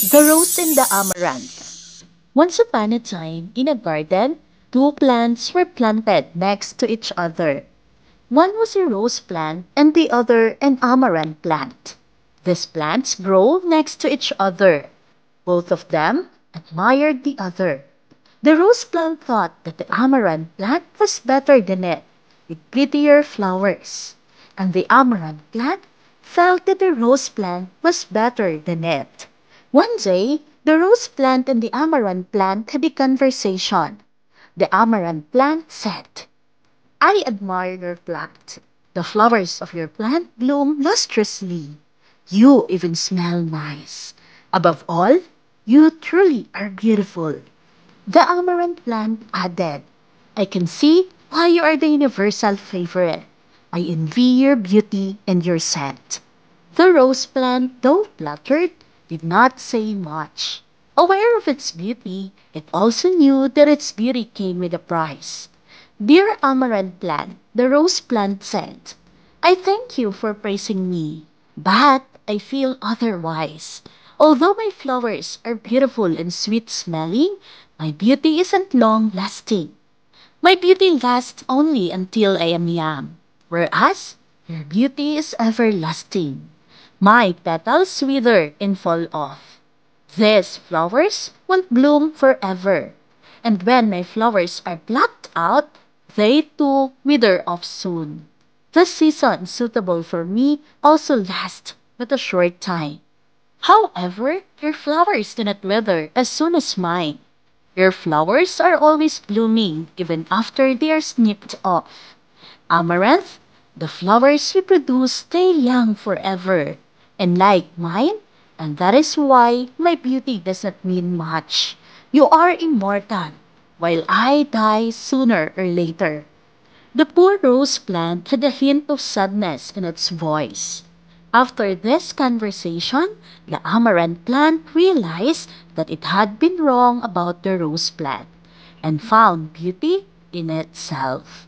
The Rose and the Amaranth Once upon a time, in a garden, two plants were planted next to each other. One was a rose plant and the other an amaranth plant. These plants grow next to each other. Both of them admired the other. The rose plant thought that the amaranth plant was better than it, with prettier flowers. And the amaranth plant felt that the rose plant was better than it. One day, the rose plant and the amaranth plant had a conversation. The amaranth plant said, I admire your plant. The flowers of your plant bloom lustrously. You even smell nice. Above all, you truly are beautiful. The amaranth plant added, I can see why you are the universal favorite. I envy your beauty and your scent. The rose plant, though flattered, did not say much. Aware of its beauty, it also knew that its beauty came with a price. Dear Amaranth Plant, the rose plant said, I thank you for praising me, but I feel otherwise. Although my flowers are beautiful and sweet smelling, my beauty isn't long lasting. My beauty lasts only until I am young, whereas your beauty is everlasting my petals wither and fall off. These flowers won't bloom forever, and when my flowers are plucked out, they too wither off soon. The season suitable for me also lasts but a short time. However, your flowers do not wither as soon as mine. Your flowers are always blooming even after they are snipped off. Amaranth, the flowers we produce stay young forever and like mine, and that is why my beauty does not mean much. You are immortal, while I die sooner or later. The poor rose plant had a hint of sadness in its voice. After this conversation, the amaranth plant realized that it had been wrong about the rose plant and found beauty in itself.